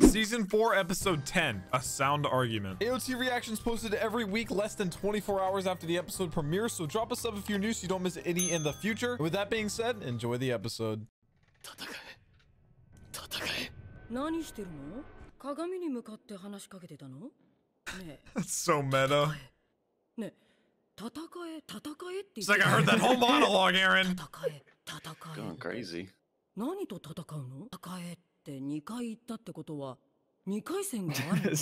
Season 4, Episode 10, A Sound Argument. AOT reactions posted every week less than 24 hours after the episode premieres, so drop a sub if you're new so you don't miss any in the future. with that being said, enjoy the episode. That's so meta. It's like I heard that whole monologue, Aaron. Going crazy. This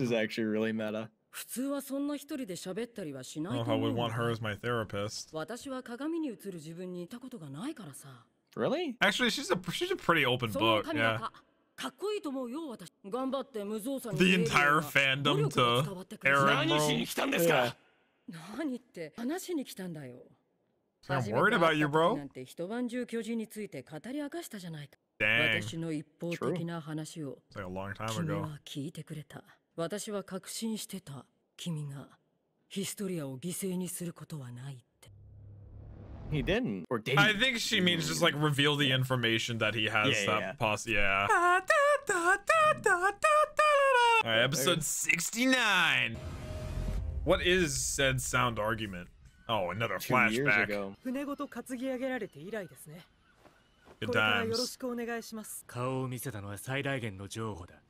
is actually really meta. 普通はそんな一人で喋ったりはしないと思う。Oh, I would want her as my therapist. 私は鏡に映る自分にいたことがないからさ。Really? Actually, she's a she's a pretty open book. Yeah. かっこいいと思うよ私。頑張って無造作に。The entire fandom to Aaron. I. am worried about you, bro. なんて一晩中巨人について語り明かしたじゃないか。Dang. 私の一方的な話を君は聞いてくれた。私は確信してた。君がヒストリアを犠牲にすることはないって。He didn't. Or did he? I think she means just like reveal the information that he has yeah, that yeah. pos yeah. Alright, episode 69. What is said sound argument? Oh, another flashback. 船ごと担ぎ上げられて以来ですね。Good times.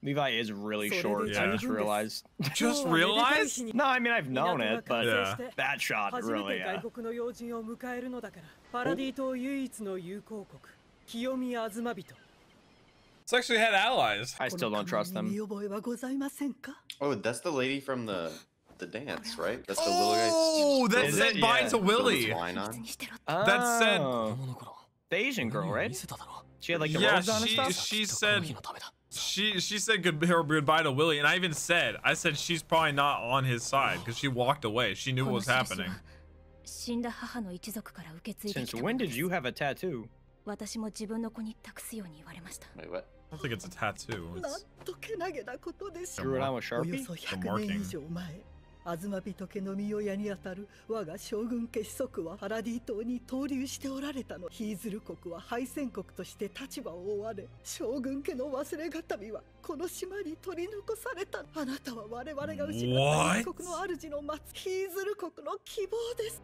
Levi is really short. Yeah. I just realized. Just realized? no, I mean I've known it, but yeah. shot really. Yeah. パラディ島唯一の友好国清見東人 It's actually had allies. I still don't trust them. Oh, that's the lady from the the dance, right? That's the oh, little guy. Oh, that said said. Oh. The Asian girl, right? She had like the yeah, robes on and stuff. She said she she said goodbye to Willie, and I even said I said she's probably not on his side because she walked away. She knew what was happening. Since when did you have a tattoo? Wait, what? I don't think it's a tattoo. It's... Drew it on with Sharpie? The marking. 東人家の御親にあたる我が将軍家子息はパラディ島に投留しておられたのヒーズル国は敗戦国として立場を追われ将軍家の忘れがたみはこの島に取り残されたあなたは我々が失った国の主の待つヒーズル国の希望です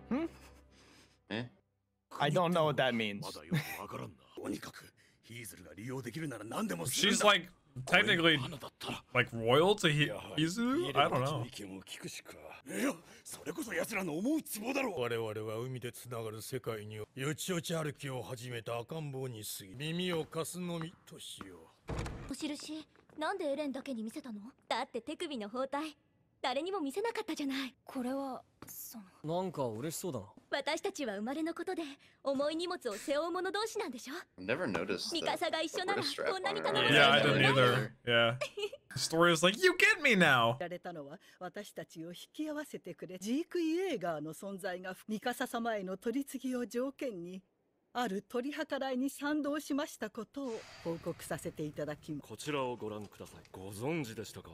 え I don't know what that means まだよくわからんなとにかくヒーズルが利用できるなら何でもするんだ She's like technically like royal to he Izu? I don't know. それこそ奴らの思うツボだろう我々は海でつながる世界によちよち歩きを始めた赤ん坊に過ぎ耳を貸すのみとしようお印なんでエレンだけに見せたのだって手首の包帯誰にも見せなかったじゃないこれはそのなんか嬉しそうだな私たちは生まれのことで重い荷物を背負う者同士なんでしょ n ミカサが一緒ならこんなに頼むい Yeah, I d story w s like, you get me now られたのは私たちを引き合わせてくれジーク・イエーガーの存在がミカサ様への取り次ぎを条件にある取り計らいに賛同しましたことを報告させていただきこちらをご覧くださいご存知でしたか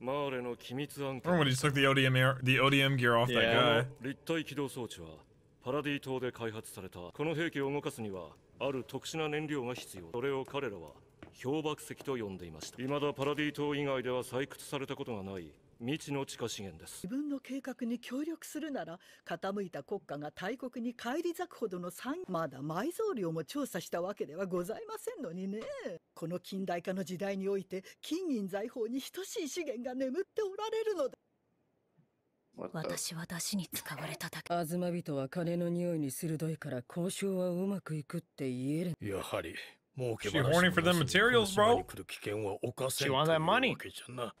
マーレの機密暗管。Remember, he took the ODM, air, the ODM gear off yeah. that guy. 立体起動装置はパラディ島で開発された。この兵器を動かすにはある特殊な燃料が必要。それを彼らは氷爆石と呼んでいました。未だパラディ島以外では採掘されたことがない未知の地下資源です自分の計画に協力するなら傾いた国家が大国に返り咲くほどの産まだ埋蔵量も調査したわけではございませんのにねこの近代化の時代において金銀財宝に等しい資源が眠っておられるのだ私は出汁に使われただけ東人は金の匂いに鋭いから交渉はうまくいくって言えるやはり She horny for them a t e r i a l s bro. She wants that money.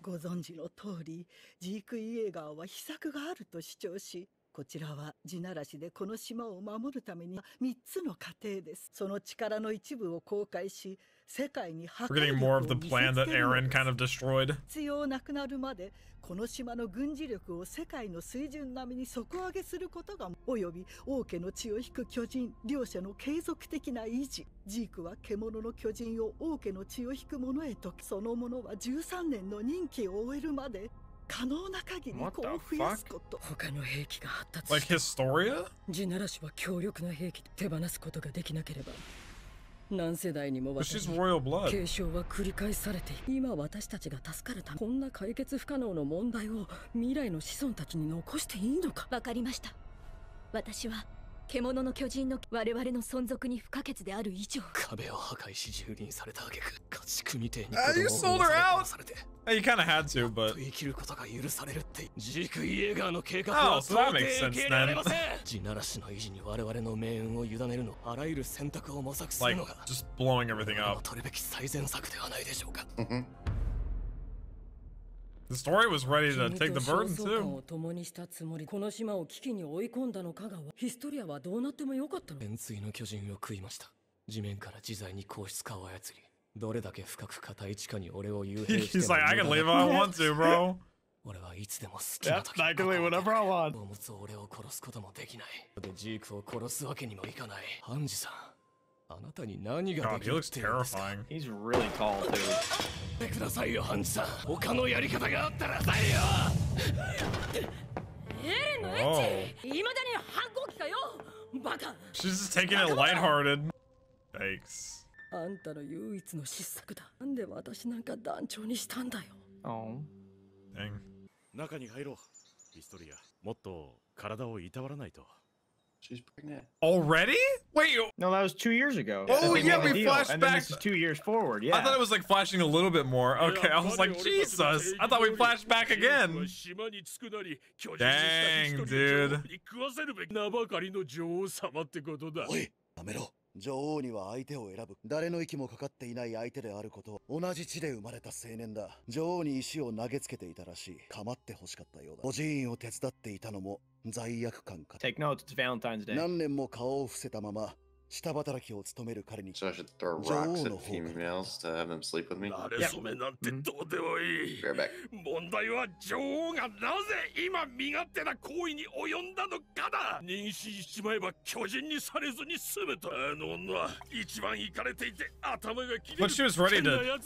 ご存知の通り、ジークイエーガーは秘策があると主張し、こちらは地ならしでこの島を守るために3つの家庭です。その力の一部を公開し、世界に破壊力を見せつけるのです必要なくなるまでこの島の軍事力を世界の水準並みに底上げすることがおよび王家の血を引く巨人両者の継続的な維持ジークは獣の巨人を王家の血を引く者へとそのものは13年の任期を終えるまで可能な限りこう増やすこと他の兵器が発達して地ならしは強力な兵器手放すことができなければ何世代にもわた継承は繰り返されて今私たちが助かるためこんな解決不可能の問題を未来の子孫たちに残していいのかわかりました私は獣の巨人の我々の存続に不可欠である以上壁を破壊し蹂躙された挙句家畜みてに子供を殺されて You kind of had to, but. 生きることが許されるっての計画は Oh, so that makes sense then. ならしの維持に我々の命運を委ねるのあらゆる選択を模索する Like, just blowing everything up. るべき最善策ではないでしょうか。The like, I can leave if I want to, bro. 俺はいつでも好きな時。Definitely, whatever I want. 俺を殺すこともできない。で、ジークを殺すわけにもいかない。ハンジさん。あなたに何ができるってんですか He's really tall too 待ってくださいよハンさん他のやり方があったらさよエレンのエッチ未だに反抗期かよバカ She's just taking it lighthearted Thanks あんたの唯一の失策だなんで私なんか団長にしたんだよ Oh Dang 中に入ろうヒストリアもっと体をいたわらないと She's pregnant. Already? Wait. No, that was two years ago. Oh, yeah, we flashed back. This is two years forward. Yeah. I thought it was like flashing a little bit more. Okay, I was like, Jesus. I thought we flashed back again. Dang, dude. 女王には相手を選ぶ誰の息もかかっていない相手であること同じ地で生まれた青年だ女王に石を投げつけていたらしい構ってほしかったようだ孤児院を手伝っていたのも罪悪感か。Take note, it's Valentine's Day. 何年も顔を伏せたまま、下働きを務める彼に。So、女王の方から。あれ、yeah. それなんてどうでもいい。問題は女王がなぜ今身勝手な行為に及んだのかだ妊娠しちまえば巨人にされずに済めた。あの女は一番行かれていて頭が切れる。But she was ready to, to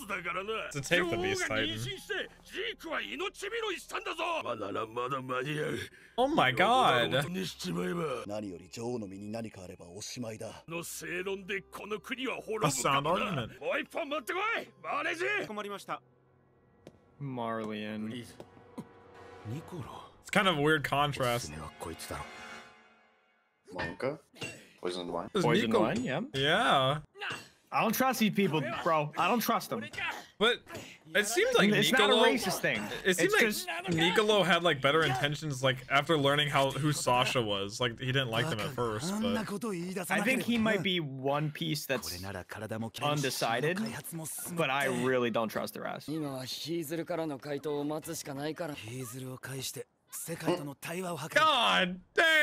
take the beast 妊娠してジークは命拾いしたんだぞまだらまだ間に合う Oh my god にしちまえば何より女王の身に何かあればおしまいだの正論でこの国は滅ぶかもだもう一本持ってこいマレジ困りましたマーリアンニコロ It's kind of weird contrast こいつだマン Poison wine? Poison wine, yeah. Yeah. I don't trust these people, bro. I don't trust them. But it seems like it's Nicolo, not a racist thing. It seems like just... Nicolo had like better intentions. Like after learning how who Sasha was, like he didn't like them at first. But I think he might be one piece that's undecided. But I really don't trust the rest. God damn!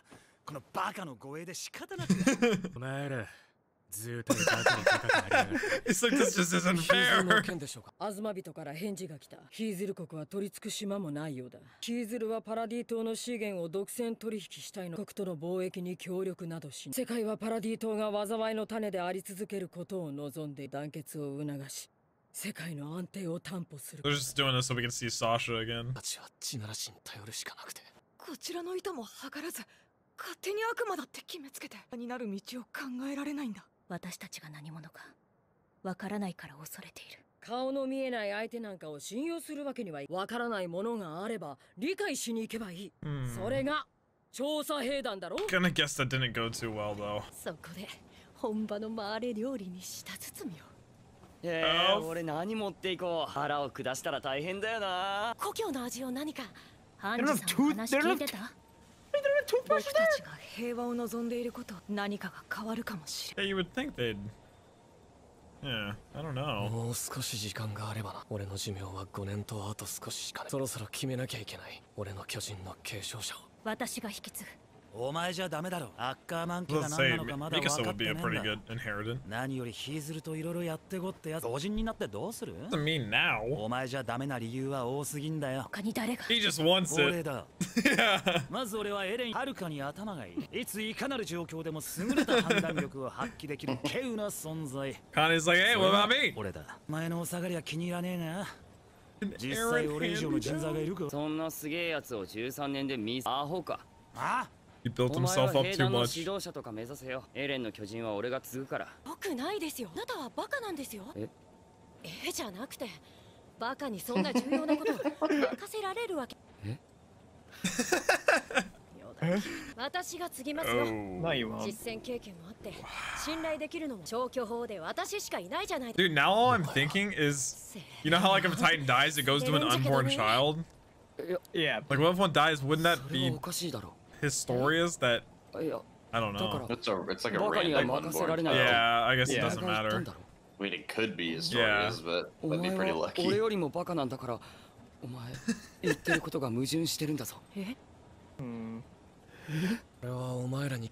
このバカの護衛で仕方なくお前らずーっとバカが It's like this just isn't fair から返事が来たヒーズル国は取り付く島もないようだヒーズルはパラディ島の資源を独占取引したいの国との貿易に協力などし世界はパラディ島が災いの種であり続けることを望んで団結を促し世界の安定を担保する e r e just doing this so we can see Sasha again あっちはならに頼るしかなくてこちらの板も計らず勝手に悪魔だって決めつけてになる道を考えられないんだ私たちが何者かわからないから恐れている顔の見えない相手なんかを信用するわけにはわからないものがあれば理解しに行けばいい、mm. それが調査兵団だろ Gonna guess that didn't go too well though そこで本場の回れ料理に舌包みをえー、oh. 俺何持っていこう腹を下したら大変だよな故郷の味を何かハンジさん話聞いてた私たちが平和を望んでいること何かが変わるかもしれない。You would think they'd... Yeah, I don't know. もう少し時間があればな。俺の寿命は5年とあと少ししかいそろそろ決めなきゃいけない。俺の巨人の継承者を。私が引き継ぐ。お前じゃダメだろ。アッカーマンが何なのかまだ分かってんだ。何よりヒーズルといろいろやってごってやつ。同人になってどうするお前じゃダメな理由は多すぎんだよ。他に誰が He just wants it. 俺だ。まず俺はエレン、はるかに頭がいい。いついかなる状況でも優れた判断力を発揮できる稀有な存在。hey, what about me? 俺だ。前のお下がりは気に入らねえな。実際俺以上の人材がいるかそんなすげえやつを13年で見アホか。ああ He built himself up too much. 指導者とか目指せよ。エレンの巨人は俺が継ぐから。僕ないですよ。あなたはバカなんですよ。え、えじゃなくて、バカにそんな重要なこと任せられるわけ。え？私が継ぎますよ。ないわ。実践経験もあって、信頼できるのも消去法で私しかいないじゃない。Dude, now all I'm thinking is, you know how like if a Titan dies, it goes to an unborn child. Yeah. Like what if one dies? Wouldn't that be? おかしいだろう。Historias that I don't know. It's a it's like a random one board. Yeah, I guess yeah. it doesn't matter. I mean, it could be Historias, yeah. but that'd be pretty lucky. Eh? Hmm. Yeah.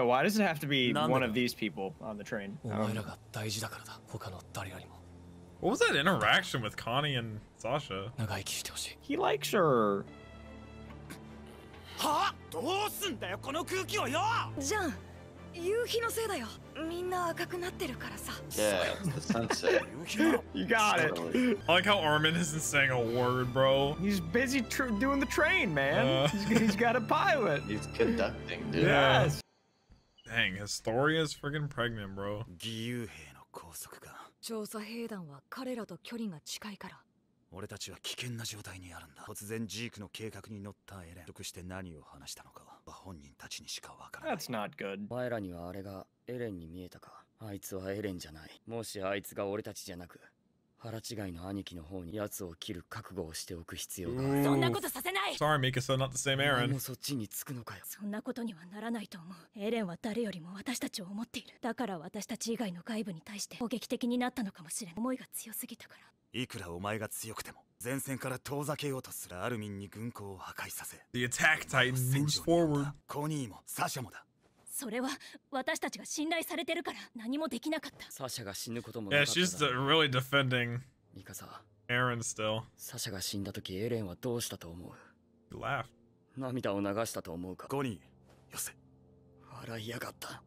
why does it have to be one of these people on the train? お前らが大事だからだ。他の誰よりも。What um, was that interaction with Connie and Sasha? He likes her. はあどうすんだよこの空気をよじゃん夕日のせいだよみんな赤くなってるからさ Yeah, the sunset You got it I like how Armin isn't saying a word, bro He's busy doing the train, man、uh, he's, he's got a pilot He's conducting, dude Yes Dang, Historia's freaking pregnant, bro 義勇兵の拘束か調査兵団は彼らと距離が近いから俺たちは危険な状態にあるんだ突然ジークの計画に乗ったエレン得して何を話したのかは本人たちにしかわからない That's not good 前らにはあれがエレンに見えたかあいつはエレンじゃないもしあいつが俺たちじゃなく腹違いの兄貴の方に奴を切る覚悟をしておく必要があるそんなことさせない Sorry Mika so not the same Aaron もそっちに着くのかよそんなことにはならないと思うエレンは誰よりも私たちを思っているだから私たち以外の外部に対して攻撃的になったのかもしれない思いが強すぎたからいくらお前が強くても前線から遠ざけようとするアルミンに軍港を破壊させ The attack t y p e moves forward コニーもサシャもだそれは私たちが信頼されてるから何もできなかったサシャが死ぬこともなかった Yeah, she's really defending ミカサ a a r still サシャが死んだ時エレンはどうしたと思う laughed 涙を流したと思うかコニーよせ笑いやがった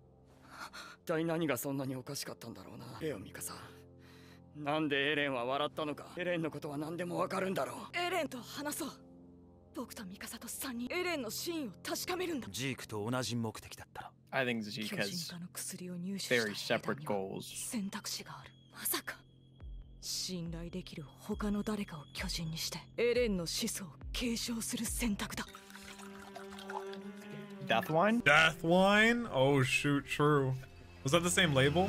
一体何がそんなにおかしかったんだろうなエオミカサなんでエレンは笑ったのかエレンのことは何でもわかるんだろうエレンと話そう僕とミカサと3人エレンの真意を確かめるんだジークと同じ目的だったら I think Zeke has very separate goals 選択肢があるまさか信頼できる他の誰かを巨人にしてエレンの思想を継承する選択だ Deathwine? Deathwine? Oh shoot, true. Was that the same label?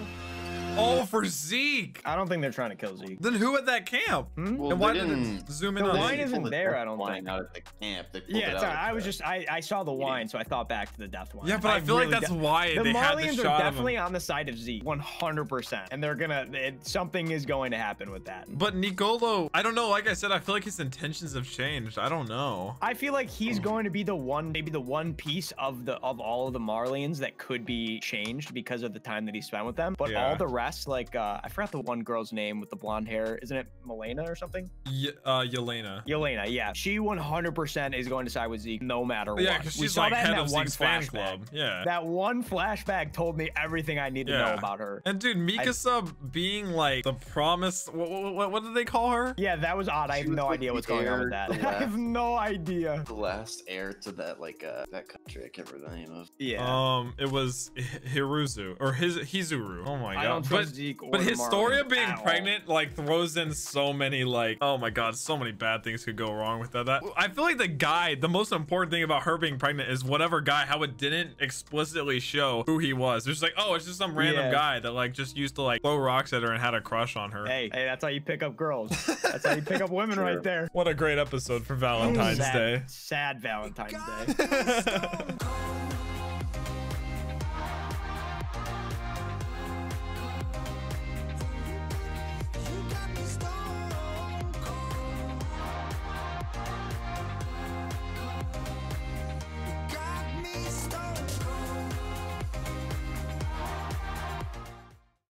Oh, for Zeke. I don't think they're trying to kill Zeke. Then who at that camp? Hmm? Well, and why did not zoom in the on wine Zeke? isn't there? I don't wine think. out of the camp. yeah, I was just I, I saw the wine, so I thought back to the death wine. Yeah, but I, I feel really like that's why the they Marlians had the shot are definitely on the side of Zeke, 100, percent and they're gonna it, something is going to happen with that. But Nicolo, I don't know. Like I said, I feel like his intentions have changed. I don't know. I feel like he's going to be the one, maybe the one piece of the of all of the Marlians that could be changed because of the time that he spent with them. But yeah. all the rest like uh, I forgot the one girl's name with the blonde hair. Isn't it Milena or something? Yeah, uh, Yelena. Yelena, yeah. She 100% is going to side with Zeke no matter yeah, what. Yeah, she's like head of Zeke's fan club. Yeah. That one flashback told me everything I need to yeah. know about her. And dude, Mikasa I, being like the promise. What, what, what, did they call her? Yeah, that was odd. I have no idea what's going on with that. Last, I have no idea. The last heir to that like uh, that country. I can't remember the name of. Yeah. Um, it was Hiruzu or his Hizuru. Oh my god but, Zeke But Historia being pregnant like throws in so many like oh my god, so many bad things could go wrong with that. that. I feel like the guy, the most important thing about her being pregnant is whatever guy how it didn't explicitly show who he was. It's just like oh, it's just some random yeah. guy that like just used to like throw rocks at her and had a crush on her. Hey, hey, that's how you pick up girls. that's how you pick up women sure. right there. What a great episode for Valentine's sad, Day. Sad Valentine's Day.